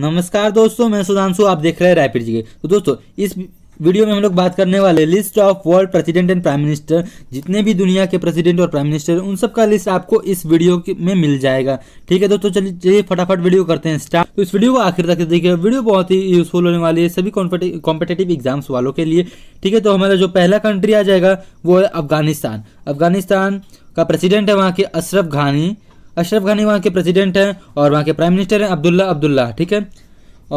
नमस्कार दोस्तों मैं सुधांशु आप देख रहे हैं रायपुर जी तो दोस्तों इस वीडियो में हम लोग बात करने वाले list of world president and prime minister जितने भी दुनिया के प्रेसिडेंट और प्राइम मिनिस्टर उन सब का लिस्ट आपको इस वीडियो में मिल जाएगा ठीक है दोस्तों चलिए चलिए फटाफट वीडियो करते हैं स्टार्ट तो इस वीडियो को आखिर तक देखिए वीडियो बहुत ही यूजफुल होने वाली है सभी कॉम्पिटेटिव एग्जाम्स वालों के लिए ठीक है तो हमारा जो पहला कंट्री आ जाएगा वो है अफगानिस्तान अफगानिस्तान का प्रेसिडेंट है वहाँ के अशरफ घानी अशरफ गानी वहाँ के प्रेसिडेंट हैं और वहाँ के प्राइम मिनिस्टर हैं अब्दुल्ला अब्दुल्ला ठीक है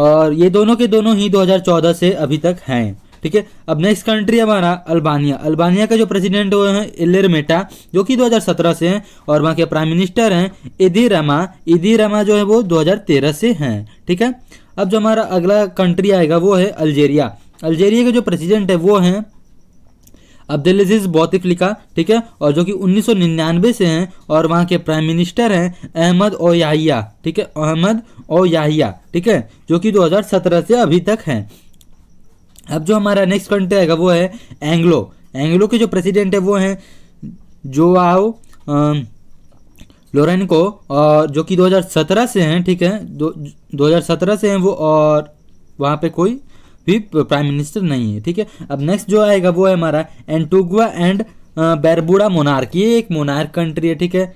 और ये दोनों के दोनों ही 2014 से अभी तक हैं ठीक है अब नेक्स्ट कंट्री हमारा अल्बानिया अल्बानिया का जो प्रेसिडेंट हुए हैं इलेर मेटा जो कि 2017 से हैं और वहाँ के प्राइम मिनिस्टर हैं इदी रमा इदी रमा जो है वो 2013 से हैं ठीक है अब जो हमारा अगला कंट्री आएगा वो है अल्जेरिया अल्जेरिया के जो प्रेसिडेंट है वो हैं अब्दुल अब्दुलजीज बौतिफलिका ठीक है और जो कि 1999 से हैं और वहाँ के प्राइम मिनिस्टर हैं अहमद ओ याहिया ठीक है अहमद ओ याहिया ठीक है जो कि 2017 से अभी तक हैं अब जो हमारा नेक्स्ट कंट्री आएगा वो है एंग्लो एंग्लो के जो प्रेसिडेंट है वो हैं जो जोआओ लोरेनको और जो कि 2017 से हैं ठीक है दो 2017 से हैं वो और वहाँ पे कोई भी प्राइम मिनिस्टर नहीं है ठीक है अब नेक्स्ट जो आएगा वो है हमारा एंटोगुआ एंड बैरबुड़ा मोनार्क ये एक मोनार्क कंट्री है ठीक है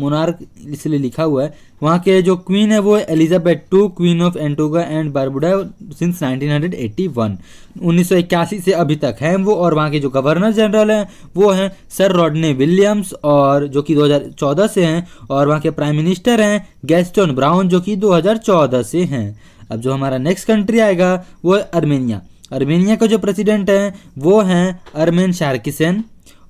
मोनार्क इसलिए लिखा हुआ है वहाँ के जो क्वीन है वो है Elizabeth two queen of Antigua and Barbuda since 1981 1981 से अभी तक हैं वो और वहाँ के जो गवर्नर जनरल हैं वो हैं सर रॉडने विलियम्स और जो कि 2014 से हैं और वहाँ के प्राइम मिनिस्टर हैं गैस्टन ब्राउन जो कि 2014 से हैं अब जो हमारा नेक्स्ट कंट्री आएगा वो अर्मेनिया अर्मेनिया का जो प्रेसिडेंट हैं वो हैं अर्मेन शारकिसन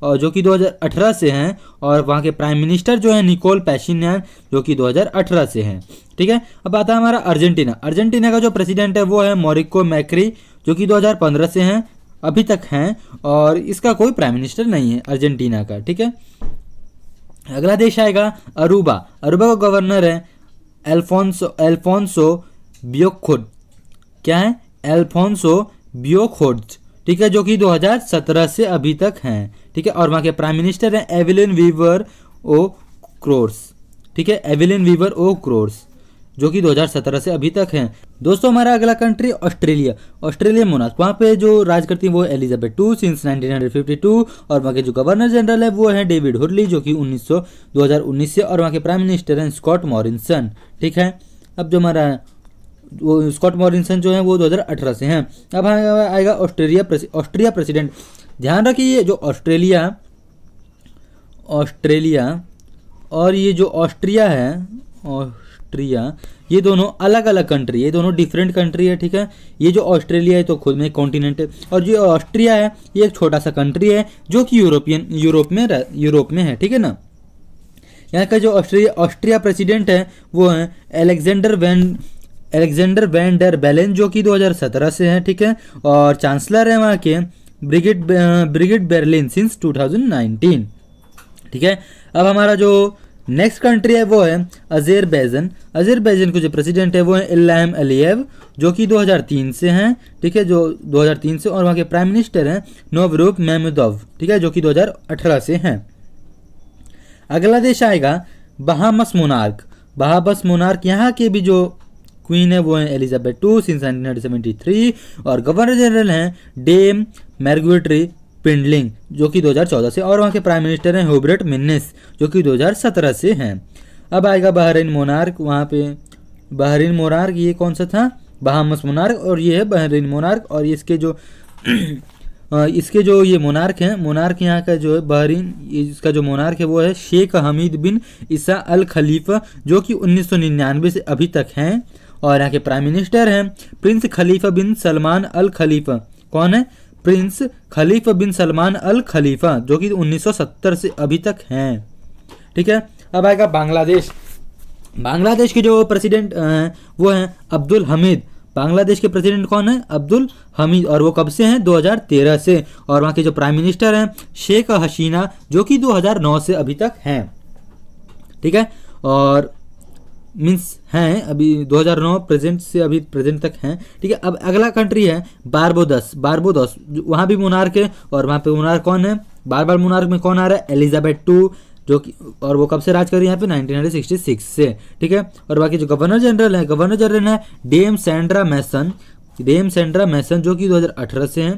और जो कि 2018 से हैं और वहाँ के प्राइम मिनिस्टर जो है निकोल पैशिनियान जो कि 2018 से हैं ठीक है अब आता है हमारा अर्जेंटीना अर्जेंटीना का जो प्रेसिडेंट है वो है मोरिको मैक्री जो कि 2015 से हैं अभी तक हैं और इसका कोई प्राइम मिनिस्टर नहीं है अर्जेंटीना का ठीक है अगला देश आएगा अरूबा अरूबा का गवर्नर है एल्फोंसो एल्फोंसो बियोखुद क्या है एल्फोंसो बियोखुद ठीक है जो कि 2017 से अभी तक हैं ठीक है और वहाँ के प्राइम मिनिस्टर हैं एविलिन वीवर ओ क्रोर्स ठीक है एविलिन वीवर ओ क्रोर्स जो कि 2017 से अभी तक हैं दोस्तों हमारा अगला कंट्री ऑस्ट्रेलिया ऑस्ट्रेलिया मोनार्क वहाँ पे जो राज करती हैं वो एलिजाबेथ टू सिंस 1952 और वहाँ के जो गवर्नर जनरल है वो है डेविड हुरली जो कि 1900 2019 से और वहाँ के प्राइम मिनिस्टर हैं स्कॉट मॉरिसन ठीक है अब जो हमारा वो स्कॉट मॉरिसन जो है वो 2018 से हैं अब हाँ, आएगा ऑस्ट्रेलिया ऑस्ट्रिया प्रेसिडेंट ध्यान रखिए जो ऑस्ट्रेलिया ऑस्ट्रेलिया और ये जो ऑस्ट्रिया है ऑस्ट्रिया ये दोनों अलग अलग कंट्री ये दोनों डिफरेंट कंट्री है ठीक है ये जो ऑस्ट्रेलिया है तो खुद में कॉन्टिनेंट है और जो ऑस्ट्रिया है ये एक छोटा सा कंट्री है जो कि यूरोपियन यूरोप में यूरोप में है ठीक है ना यहाँ का जो ऑस्ट्रिया ऑस्ट्रिया प्रेसिडेंट है वो है Alexander Van Alexander Van der Bellen जो कि 2017 से हैं ठीक है और चांसलर हैं वहाँ के ब्रिगेड ब्रिगेड बर्लिन सिंस 2019 ठीक है अब हमारा जो नेक्स्ट कंट्री है वो है अजेरबैजन अजेरबैजन के जो प्रेसिडेंट है वो है इलाम अलीव जो कि 2003 से हैं ठीक है जो 2003 से और वहाँ के प्राइम मिनिस्टर हैं नोवरूप महमूदोव ठीक है जो कि 2018 से हैं अगला देश आएगा बहामस मोनार्क बहाबस मोनार्क यहाँ के भी जो क्वीन है वो है एलिजाबेथ टू सिंस 1973 और गवर्नर जनरल हैं डेम मैर्गुएटरी पिंडलिंग जो कि 2014 से और वहाँ के प्राइम मिनिस्टर हैं होबरेट मिन्नेस जो कि 2017 से हैं अब आएगा बहरीन मोनार्क वहाँ पे बहरीन मोनार्क ये कौन सा था बहामस मोनार्क और ये है बहरीन मोनार्क और इसके जो इसके जो ये मोनार्क हैं मोनार्क यहाँ का जो है बहरीन इसका जो मोनार्क है वो है शेख हमीद बिन ईसा अल खलीफा जो कि उन्नीस से अभी तक हैं और यहाँ के प्राइम मिनिस्टर हैं Prince Khalifa bin Salman al Khalifa कौन है Prince Khalifa bin Salman al खलीफा जो कि 1970 से अभी तक हैं ठीक है अब आएगा बांग्लादेश बांग्लादेश के जो प्रेसिडेंट हैं वो हैं अब्दुल हमीद बांग्लादेश के प्रेसिडेंट कौन है अब्दुल हमीद और वो कब से हैं 2013 से और वहाँ के जो प्राइम मिनिस्टर हैं शेख हसीना जो कि 2009 से अभी तक हैं ठीक है और मीन्स हैं अभी 2009 प्रेजेंट से अभी प्रेजेंट तक हैं ठीक है अब अगला कंट्री है बारबोदस बारबोदस वहाँ भी मुनार है और वहाँ पे मुनार कौन है बार बार मोनार्क में कौन आ रहा है एलिजाबेथ टू जो कि और वो कब से राज कर रही है यहाँ पे 1966 से ठीक है और बाकी जो गवर्नर जनरल है गवर्नर जनरल है Dame Sandra Mason Dame Sandra Mason जो कि 2018 से हैं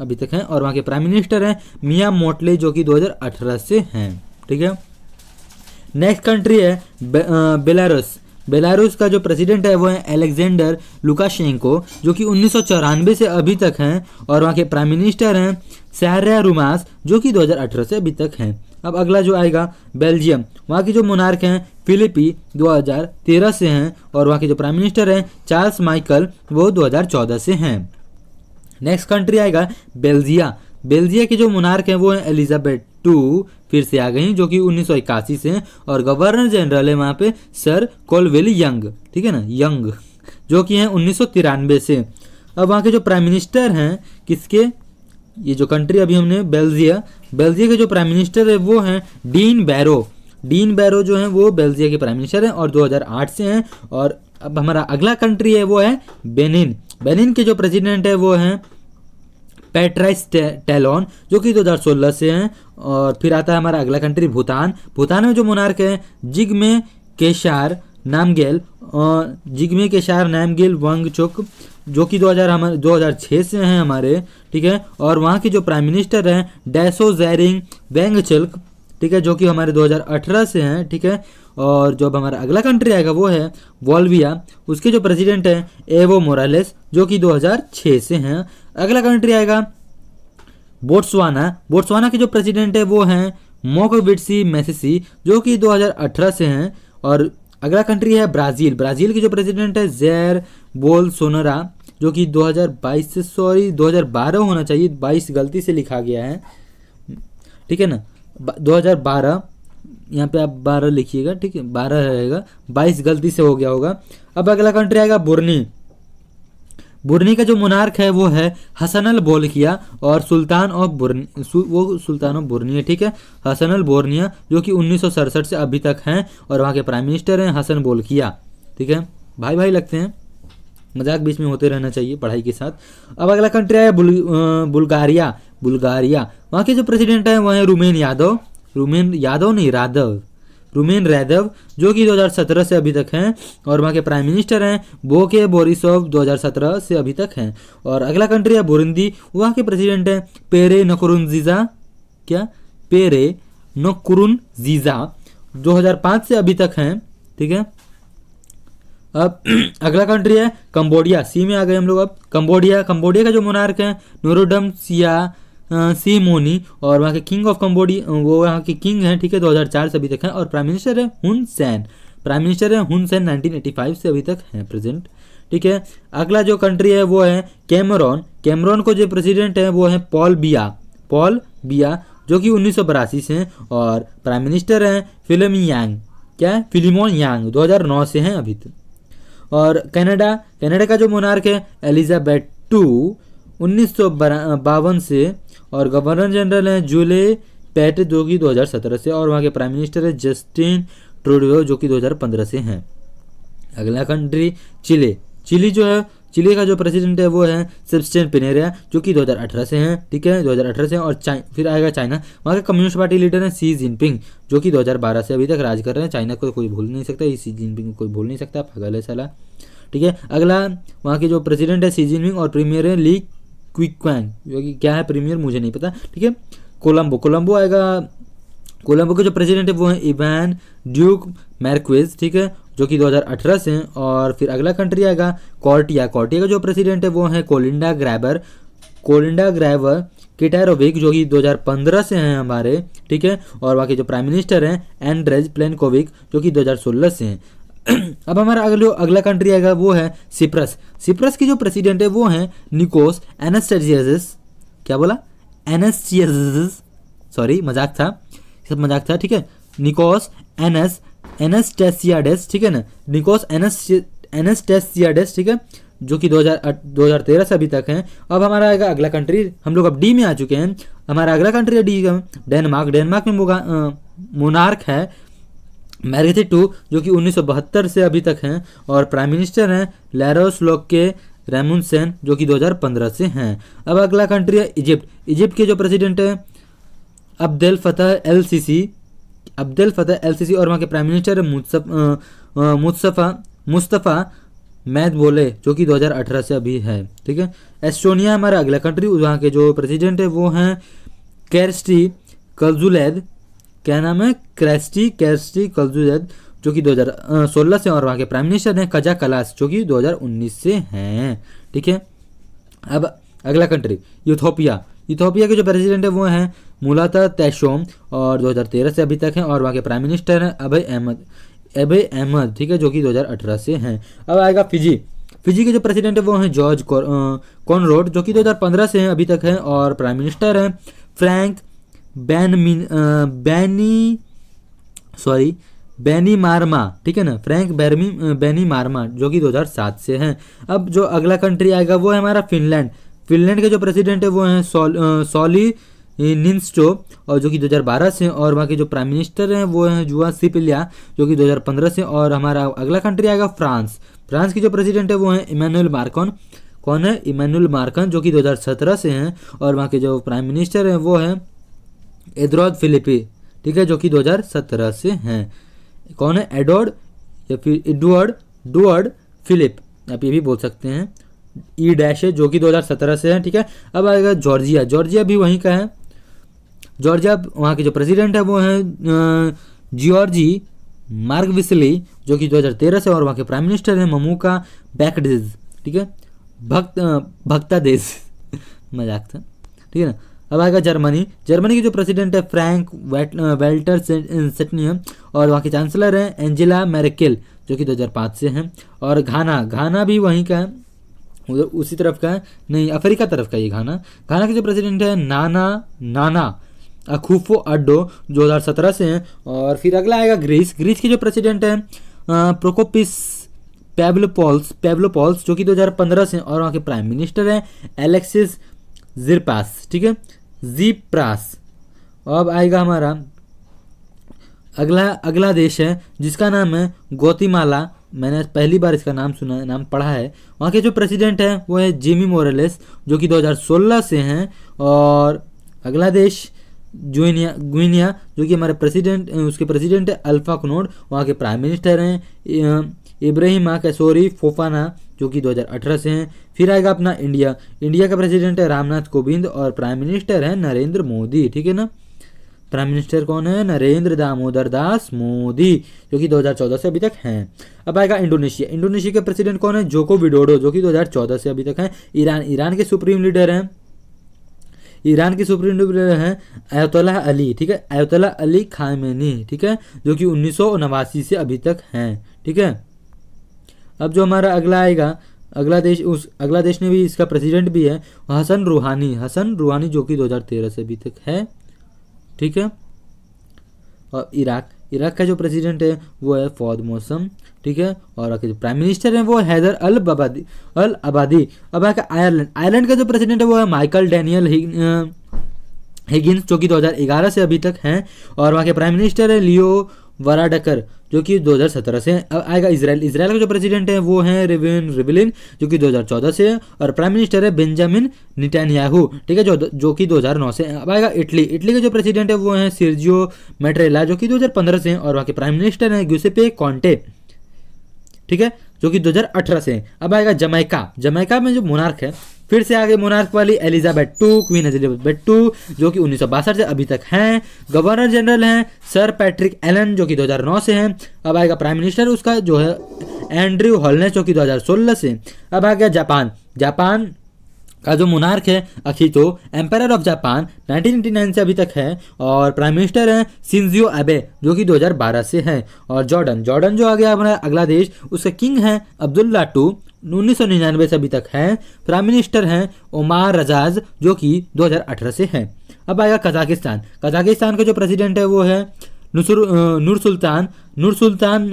अभी तक हैं और वहाँ के प्राइम मिनिस्टर हैं मियाँ मोटले जो कि 2018 से हैं ठीक है नेक्स्ट कंट्री है बेलारूस बेलारूस का जो प्रेसिडेंट है वो है एलेक्जेंडर लुकाशेंको जो कि उन्नीस से अभी तक हैं और वहाँ के प्राइम मिनिस्टर हैं सहरिया रुमास जो कि 2018 से अभी तक हैं अब अगला जो आएगा बेल्जियम वहाँ के जो मोनार्क हैं फिलिपी 2013 से हैं और वहाँ के जो प्राइम मिनिस्टर हैं चार्ल्स माइकल वो 2014 से हैं नेक्स्ट कंट्री आएगा बेल्जिया बेल्जिया के जो मोनार्क हैं वो हैं एलिजाबेथ टू फिर से आ गई जो कि उन्नीस से और गवर्नर जनरल है वहाँ पे सर कोलवेल यंग ठीक है ना यंग जो कि हैं उन्नीस से अब वहाँ के जो प्राइम मिनिस्टर हैं किसके ये जो कंट्री अभी हमने बेल्जिया बेल्जिया के जो प्राइम मिनिस्टर है वो हैं डीन बैरो डीन बैरो जो हैं वो बेल्जिया के प्राइम मिनिस्टर हैं और 2008 से हैं और अब हमारा अगला कंट्री है वो है बेनिन बेनिन के जो प्रेसिडेंट है वो हैं पेट्राइस टेलॉन जो कि 2016 से हैं और फिर आता है हमारा अगला कंट्री भूटान भूटान में जो मोनार्क है जिग में केशार नामगेल और जिगमे केशार नामगेल वांगचुक जो कि 2000 हमारे 2006 से हैं हमारे ठीक है और वहाँ के जो प्राइम मिनिस्टर हैं डैसो जैरिंग वेंगचल्क ठीक है जो कि हमारे 2018 से हैं ठीक है और जो अब हमारा अगला कंट्री आएगा वो है वॉल्विया उसके जो प्रेसिडेंट हैं एवो मोरालेस जो कि 2006 से हैं अगला कंट्री आएगा बोट्सवाना बोट्सवाना के जो प्रेसिडेंट है वो हैं मोकोविटसी मेसिसी जो कि 2018 से हैं और अगला कंट्री है ब्राज़ील ब्राज़ील के जो प्रेसिडेंट है जैर बोल सोनरा जो कि 2022 से सॉरी 2012 होना चाहिए 22 गलती से लिखा गया है ठीक है ना 2012 यहाँ पे आप बारह लिखिएगा ठीक है बारह रहेगा बाईस गलती से हो गया होगा अब अगला कंट्री आएगा बुरनी बुरनी का जो मुनार्क है वो है हसन अल बोलकिया और सुल्तान ऑफ बुरनी सु, वो सुल्तान ऑफ बुरनी है ठीक है हसन अल बोर्निया जो कि उन्नीस से अभी तक हैं और वहाँ के प्राइम मिनिस्टर हैं हसन बोलकिया ठीक है भाई भाई लगते हैं मजाक बीच में होते रहना चाहिए पढ़ाई के साथ अब अगला कंट्री आया बुल, बुल्गारिया बुल्गारिया वहाँ के जो प्रेसिडेंट हैं वह हैं रुमेन यादव रुमेन यादव नहीं राधव रुमेन रैदव जो कि 2017 से अभी तक हैं और वहाँ के प्राइम मिनिस्टर हैं वो के बोरिसोव 2017 से अभी तक हैं और अगला कंट्री है बुरुंदी वहाँ के प्रेसिडेंट हैं पेरे नकुरुनजीजा क्या पेरे नकुरुनजीजा 2005 से अभी तक हैं ठीक है अब अगला कंट्री है कंबोडिया सी में आ गए हम लोग अब कंबोडिया कंबोडिया का जो मोनार्क है नोरोडम सिया सी मोनी और वहाँ के किंग ऑफ कम्बोडिया वो वहाँ के किंग हैं ठीक है 2004 से अभी तक हैं और प्राइम मिनिस्टर है हुन सैन प्राइम मिनिस्टर है हुन सैन 1985 से अभी तक हैं प्रेजेंट ठीक है अगला जो कंट्री है वो है कैमरॉन कैमरॉन को जो प्रेसिडेंट है वो है पॉल बिया पॉल बिया जो कि उन्नीस से हैं और प्राइम मिनिस्टर हैं फिल्म यांग क्या है फिलिमोन यांग दो से हैं अभी तक और कनाडा कनाडा का जो मोनार्क है एलिजाबेथ टू उन्नीस बावन से और गवर्नर जनरल हैं जूले पैट जो कि दो से और वहाँ के प्राइम मिनिस्टर है जस्टिन ट्रोडियो जो कि 2015 से हैं अगला कंट्री चिले चिली जो है चिले का जो प्रेसिडेंट है वो है सिबस्टेन पिनेरिया जो कि 2018 से हैं ठीक है 2018 से और फिर आएगा चाइना वहाँ के कम्युनिस्ट पार्टी लीडर हैं सी जिनपिंग जो कि 2012 से अभी तक राज कर रहे हैं चाइना को कोई भूल नहीं सकता सी जिनपिंग को कोई भूल नहीं सकता पगल है सला ठीक है अगला वहाँ के जो प्रेसिडेंट है सी जिनपिंग और प्रीमियर है ली कि क्या है प्रीमियर मुझे नहीं पता ठीक है कोलम्बो कोलम्बो आएगा कोलम्बो के जो प्रेसिडेंट है वो है इवान ड्यूक मैरक्वेज ठीक है जो कि 2018 से हैं और फिर अगला कंट्री आएगा कॉर्टिया कॉर्टिया का जो प्रेसिडेंट है वो है Kolinda Grabar Kolinda Grabar Kitarovic जो कि 2015 से हैं हमारे ठीक है और बाकी जो प्राइम मिनिस्टर हैं एंड्रेज प्लेनकोविक जो कि 2016 से हैं अब हमारा अगले अगला कंट्री आएगा वो है सिप्रस सिप्रस की जो प्रेसिडेंट है वो है निकोस एनेस्टेजियस क्या बोला एनेस्टियस सॉरी मजाक था सब मजाक था ठीक है निकोस एनएस एनेस्टेसियाडेस ठीक है ना निकोस एनस एनेस्टेसियाडेस ठीक है जो कि 2000 2013 से अभी तक हैं अब हमारा आएगा अगला कंट्री हम लोग अब डी में आ चुके हैं हमारा अगला कंट्री है डी का डेनमार्क डेनमार्क में मोनार्क है मैरिथे टू जो कि उन्नीस से अभी तक हैं और प्राइम मिनिस्टर हैं लैरोस लॉक के रेमुन सेन जो कि 2015 से हैं अब अगला कंट्री है इजिप्ट इजिप्ट के जो प्रेसिडेंट हैं Abdel Fattah el Sisi Abdel Fattah el Sisi और वहाँ के prime minister Mustafa Mustafa Madbouly जो कि 2018 से अभी है ठीक है एस्टोनिया हमारा अगला कंट्री वहाँ के जो प्रेसिडेंट है वो हैं कैरस्टी कल्जुलैद क्या नाम है क्रेस्टी कैस्टी कल्जुजद जो कि 2016 से और वहाँ के प्राइम मिनिस्टर हैं कजा कलास जो कि 2019 से हैं ठीक है अब अगला कंट्री यूथोपिया यूथोपिया के जो प्रेसिडेंट है वो हैं मुलाता तैशोम और 2013 से अभी तक हैं और वहाँ के प्राइम मिनिस्टर हैं अभय अहमद अभय अहमद ठीक है जो कि 2018 से हैं अब आएगा फिजी फिजी के जो प्रेसिडेंट है वो हैं जॉर्ज कॉनरोड जो कि 2015 से हैं अभी तक हैं और प्राइम मिनिस्टर हैं फ्रैंक बैन मिन बैनी सॉरी बैनी मारमा ठीक है ना फ्रैंक बैरमी बैनी मारमा जो कि 2007 से हैं अब जो अगला कंट्री आएगा वो है हमारा फिनलैंड फिनलैंड के जो प्रेसिडेंट है वो हैं सॉली निन्स्टो और जो कि 2012 से और वहाँ के जो प्राइम मिनिस्टर हैं वो हैं जुआ सिपिलिया जो कि 2015 से और हमारा अगला कंट्री आएगा फ्रांस फ्रांस की जो प्रेसिडेंट है वो हैं इमानुअल मार्कन कौन है इमानुअल मार्कन जो कि 2017 से हैं और वहाँ के जो प्राइम मिनिस्टर हैं वो हैं एद्रॉद फिलिपी ठीक है जो कि 2017 से हैं कौन है एडोर्ड या फिर एडवर्ड डुअर्ड फिलिप आप ये भी बोल सकते हैं ई डैश है जो कि 2017 से है ठीक है अब आएगा जॉर्जिया जॉर्जिया भी वहीं का है जॉर्जिया वहाँ के जो प्रेसिडेंट है वो हैं जियोर्जी मार्ग विसली जो कि 2013 से और वहाँ के प्राइम मिनिस्टर हैं ममूका बैकडीज ठीक है भक्त भक्ता देश मजाक था ठीक है ना अब आएगा जर्मनी जर्मनी के जो प्रेसिडेंट है फ्रैंक वेट, वेल्टर सेटनियम और वहाँ के चांसलर हैं एंजिला मेरिकेल जो कि 2005 से हैं और घाना घाना भी वहीं का है उधर उसी तरफ का है नहीं अफ्रीका तरफ का ये घाना घाना के जो प्रेसिडेंट है नाना नाना अखूफो अड्डो सत्रह से हैं और फिर अगला आएगा ग्रीस ग्रीस के जो प्रेसिडेंट हैं प्रोकोपिस पेबलोपोल्स पेबलोपोल्स जो कि जो कि 2015 से और वहाँ के प्राइम मिनिस्टर हैं एलेक्सिस जिरपास ठीक है जीप्रास अब आएगा हमारा अगला अगला देश है जिसका नाम है गोतीमाला मैंने पहली बार इसका नाम सुना नाम पढ़ा है वहाँ के जो प्रेसिडेंट हैं वो है जिमी मोरेलेस जो कि 2016 से हैं और अगला देश जुनिया गुनिया जो कि हमारे प्रेसिडेंट उसके प्रेसिडेंट है अल्फा कनोड वहाँ के प्राइम मिनिस्टर हैं इब्राहिमा कैसोरी फोफाना जो कि 2018 से हैं फिर आएगा अपना इंडिया इंडिया का प्रेसिडेंट है रामनाथ कोविंद और प्राइम मिनिस्टर है नरेंद्र मोदी ठीक है ना प्राइम मिनिस्टर कौन है नरेंद्र दामोदर दास मोदी जो कि 2014 से अभी तक हैं अब आएगा इंडोनेशिया इंडोनेशिया के प्रेसिडेंट कौन है जोको विडोडो जो कि 2014 से अभी तक हैं ईरान ईरान के सुप्रीम लीडर हैं ईरान के सुप्रीम लीडर हैं अयोतला अली ठीक है अयोतला अली खामेनी ठीक है जो कि उन्नीस से अभी तक हैं ठीक है अब जो हमारा अगला आएगा अगला देश उस अगला देश में भी इसका प्रेसिडेंट भी है हसन रूहानी हसन रूहानी जो कि 2013 से अभी तक है ठीक है और इराक इराक का जो प्रेसिडेंट है वो है फौद मौसम ठीक है और जो प्राइम मिनिस्टर है वो हैदर अल बबादी अल आबादी अब आया आयरलैंड आयरलैंड का जो प्रेसिडेंट है वो है माइकल डैनियल हेगिन जो कि दो से अभी तक हैं और वहाँ के प्राइम मिनिस्टर है लियो वराडकर जो कि 2017 से अब आएगा इसराइल इसराइल का जो प्रेसिडेंट है वो है रिविन रिविलिन जो कि 2014 से है और प्राइम मिनिस्टर है बेंजामिन निटानयाहू ठीक है जो जो कि 2009 से अब आएगा इटली इटली के जो प्रेसिडेंट है वो है सिर्जियो मेट्रेला जो कि 2015 से है और वहाँ के प्राइम मिनिस्टर हैं ग्यूसेपे कॉन्टे ठीक है जो कि 2018 से है अब आएगा जमैका जमैका में जो मोनार्क है फिर से आगे मोनार्क वाली Elizabeth two queen Elizabeth two जो कि उन्नीस से अभी तक हैं गवर्नर जनरल हैं सर पैट्रिक एलन जो कि 2009 से हैं अब आएगा प्राइम मिनिस्टर उसका जो है एंड्रयू हॉलनेस जो कि 2016 से अब आ गया जापान जापान का जो मुनार्क है तो एम्पायर ऑफ जापान 1999 से अभी तक है और प्राइम मिनिस्टर हैं सिंजियो अबे जो कि 2012 से है और जॉर्डन जॉर्डन जो आ गया हमारा अगला देश उसका किंग है अब्दुल्ला टू उन्नीस से अभी तक है प्राइम मिनिस्टर हैं ओमार रजाज जो कि 2018 से हैं अब आएगा कजाकिस्तान कजाकिस्तान का जो प्रेसिडेंट है वो है नुसर नूर सुल्तान नूर सुल्तान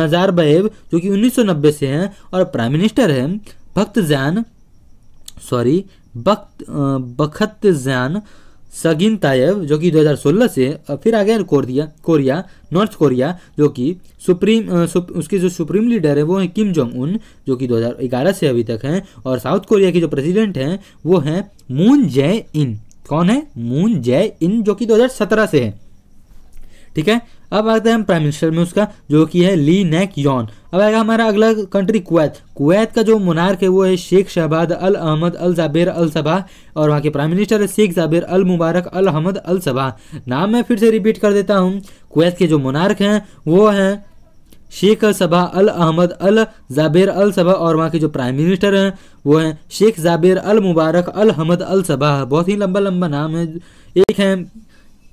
नज़ारबेव जो कि 1990 से हैं और प्राइम मिनिस्टर हैं भक्त जैन सॉरी बख्त बखत जैन सगिन तायब जो कि 2016 से फिर आ गया कोरिया कोरिया नॉर्थ कोरिया जो कि सुप्रीम सुप, उसकी जो सुप्रीम लीडर है वो है किम जोंग उन जो कि 2011 से अभी तक हैं और साउथ कोरिया के जो प्रेसिडेंट हैं वो हैं मून जय इन कौन है मून जय इन जो कि 2017 से है ठीक है अब आते हैं प्राइम मिनिस्टर में उसका जो कि है ली नैक योन अब आएगा हमारा अगला कंट्री कुवैत कुवैत का जो मुनार्क है वो है शेख शहबाद al Ahmad al Jaber al Sabah और वहाँ के प्राइम मिनिस्टर है Sheikh Jaber al Mubarak al Ahmad al Sabah नाम मैं फिर से रिपीट कर देता हूँ कुवैत के जो मुनार्क हैं वो हैं Sheikh Sabah al Ahmad al Jaber al Sabah और वहाँ के जो प्राइम मिनिस्टर हैं वो हैं Sheikh Jaber al Mubarak al Ahmad al Sabah बहुत ही लंबा लंबा नाम है एक है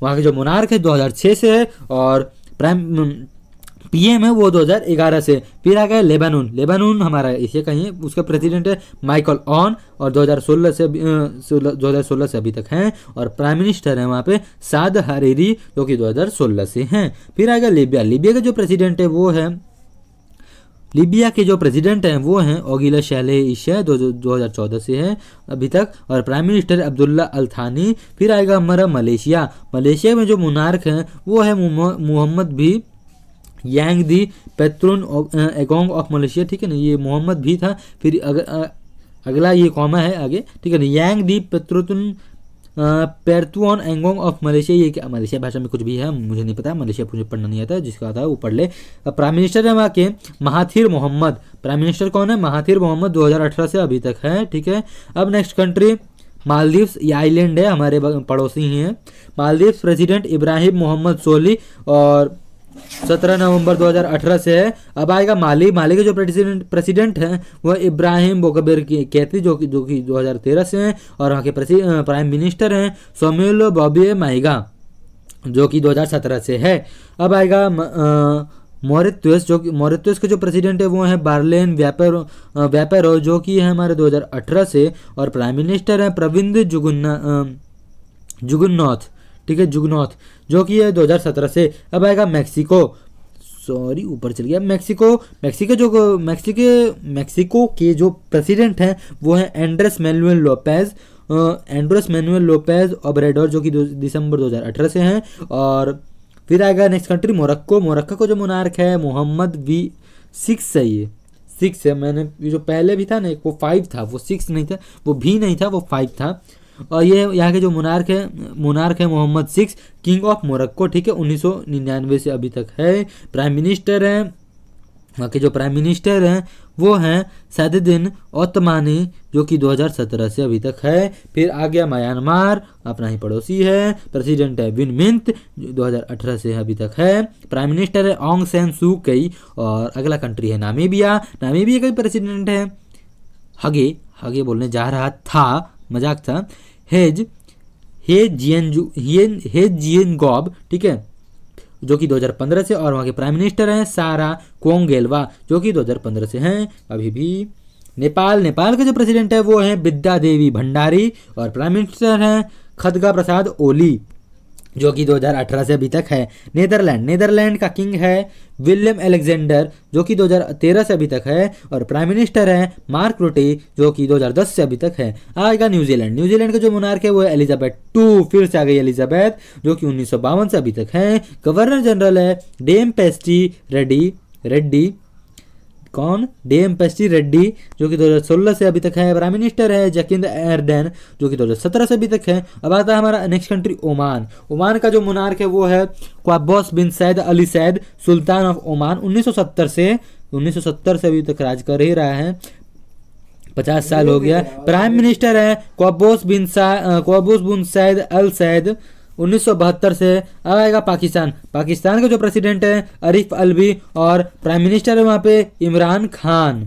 वहाँ के जो मुनार्क है 2006 से है और प्राइम पीएम है वो 2011 से फिर आ गया लेबानून लेबानून हमारा इसे कहीं उसका प्रेसिडेंट है माइकल ऑन और 2016 से दो हज़ार से अभी तक हैं और प्राइम मिनिस्टर हैं वहाँ पे साद हरीरी जो कि 2016 से हैं फिर आ गया लीबिया लीबिया का जो प्रेसिडेंट है वो है लीबिया के जो प्रेसिडेंट हैं वो हैं ओगिला शैले ईशा दो हज़ार चौदह से है अभी तक और प्राइम मिनिस्टर अब्दुल्ला अल्थानी फिर आएगा हमारा मलेशिया मलेशिया में जो मुनार्क हैं वो है मोहम्मद भी Yang di Pertuan Agong of Malaysia ठीक है ना ये मोहम्मद भी था फिर अगर अगला ये कॉमा है आगे ठीक है ना यांग दी पेत्रोतुन पेरतुआन एंगोंग ऑफ मलेशिया ये क्या मलेशिया भाषा में कुछ भी है मुझे नहीं पता मलेशिया मुझे पढ़ना नहीं आता जिसका आता है वो पढ़ ले प्राइम मिनिस्टर है वहाँ के महाथिर मोहम्मद प्राइम मिनिस्टर कौन है महाथिर मोहम्मद 2018 से अभी तक है ठीक है अब नेक्स्ट कंट्री मालदीव्स ये आइलैंड है हमारे पड़ोसी ही हैं मालदीव्स प्रेसिडेंट इब्राहिम मोहम्मद सोली और सत्रह नवंबर 2018 से अब आएगा माली माली के जो प्रेसिडेंट प्रेसिडेंट हैं वह इब्राहिम बोकबेर की कैथी जो कि जो कि 2013 से हैं और वहाँ के प्राइम मिनिस्टर हैं सोमेल बॉबी माइगा जो कि 2017 से है अब आएगा मोरित्वेस जो कि मोरित्वेस के जो प्रेसिडेंट है वो हैं बार्लेन व्यापर व्यापेरो जो कि है हमारे 2018 से और प्राइम मिनिस्टर हैं प्रविंद जुगुन्ना जुगुन्नाथ ठीक है जुगनौथ जो कि है 2017 से अब आएगा मैक्सिको सॉरी ऊपर चल गया मैक्सिको मैक्सिको जो मैक्सिके मैक्सिको के जो प्रेसिडेंट हैं वो हैं Andres Manuel Lopez Andres Manuel Lopez Obrador जो कि दिसंबर 2018 से हैं और फिर आएगा नेक्स्ट कंट्री मोरक्को मोरक्को को जो मुनारक है मोहम्मद वी सिक्स है ये सिक्स है मैंने जो पहले भी था ना वो फाइव था वो सिक्स नहीं था वो भी नहीं था वो फाइव था और ये यहाँ के जो मुनार्क है मुनार्क है Mohammed six king of Morocco ठीक है उन्नीस से अभी तक है प्राइम मिनिस्टर हैं वहाँ के जो प्राइम मिनिस्टर हैं वो हैं सैदुद्दीन ओतमानी जो कि 2017 से अभी तक है फिर आ गया म्यांमार अपना ही पड़ोसी है प्रेसिडेंट है विन मिंत दो से अभी तक है प्राइम मिनिस्टर है ओंग सैन सू कई और अगला कंट्री है नामीबिया नामीबिया का प्रेसिडेंट है हगे हगे बोलने जा रहा था मजाक था हेज हे जियन जू हे गॉब ठीक है जो कि 2015 से और वहाँ के प्राइम मिनिस्टर हैं सारा कोंगेलवा जो कि 2015 से हैं अभी भी नेपाल नेपाल के जो प्रेसिडेंट है वो हैं विद्या देवी भंडारी और प्राइम मिनिस्टर हैं खदगा प्रसाद ओली जो कि 2018 से अभी तक है नीदरलैंड नीदरलैंड का किंग है विलियम एलेक्जेंडर जो कि 2013 से अभी तक है और प्राइम मिनिस्टर है मार्क रोटी जो कि 2010 से अभी तक है आएगा न्यूजीलैंड न्यूजीलैंड का जो मुनार्क है वो है एलिजाबेथ टू फिर से आ गई एलिजाबेथ जो कि उन्नीस से अभी तक है गवर्नर जनरल है डेम पेस्टी रेडी रेड्डी कौन डीएम पेस्टी रेड्डी जो कि 2016 से अभी तक है प्राइम मिनिस्टर है जकिंद एरडेन जो कि 2017 से अभी तक है अब आता है हमारा नेक्स्ट कंट्री ओमान ओमान का जो मुनार्क है वो है Qaboos bin Said al Said sultan of Oman 1970 से 1970 से अभी तक राज कर ही रहा है पचास साल हो गया प्राइम मिनिस्टर है क्वाबोस बिन सा क्वाबोस बिन सैद अल सैद 1972 से अब आएगा पाकिस्तान पाकिस्तान के जो प्रेसिडेंट हैं अरिफ अलवी और प्राइम मिनिस्टर है वहाँ पे इमरान खान